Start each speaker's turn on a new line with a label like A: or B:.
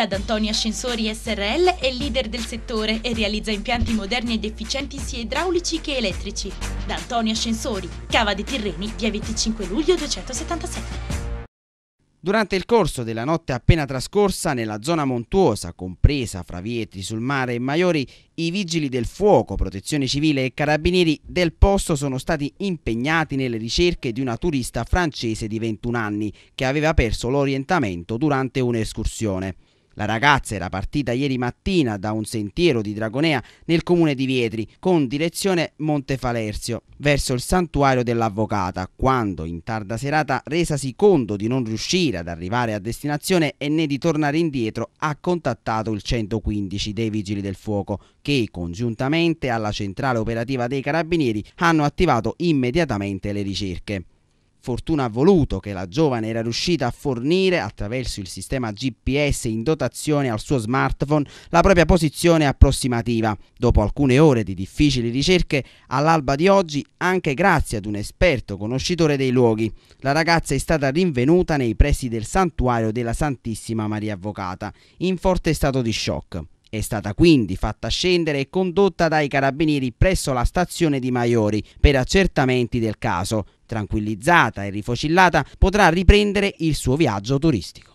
A: La D'Antonio Ascensori SRL è leader del settore e realizza impianti moderni ed efficienti sia idraulici che elettrici. D'Antonio Ascensori, Cava dei Tirreni, via 25 luglio 277.
B: Durante il corso della notte appena trascorsa nella zona montuosa, compresa fra Vietri sul mare e Maiori, i vigili del fuoco, protezione civile e carabinieri del posto sono stati impegnati nelle ricerche di una turista francese di 21 anni che aveva perso l'orientamento durante un'escursione. La ragazza era partita ieri mattina da un sentiero di Dragonea nel comune di Vietri con direzione Monte Montefalercio verso il santuario dell'avvocata quando in tarda serata resasi conto di non riuscire ad arrivare a destinazione e né di tornare indietro ha contattato il 115 dei vigili del fuoco che congiuntamente alla centrale operativa dei carabinieri hanno attivato immediatamente le ricerche. Fortuna ha voluto che la giovane era riuscita a fornire attraverso il sistema GPS in dotazione al suo smartphone la propria posizione approssimativa. Dopo alcune ore di difficili ricerche, all'alba di oggi, anche grazie ad un esperto conoscitore dei luoghi, la ragazza è stata rinvenuta nei pressi del santuario della Santissima Maria Avvocata, in forte stato di shock. È stata quindi fatta scendere e condotta dai carabinieri presso la stazione di Maiori per accertamenti del caso. Tranquillizzata e rifocillata potrà riprendere il suo viaggio turistico.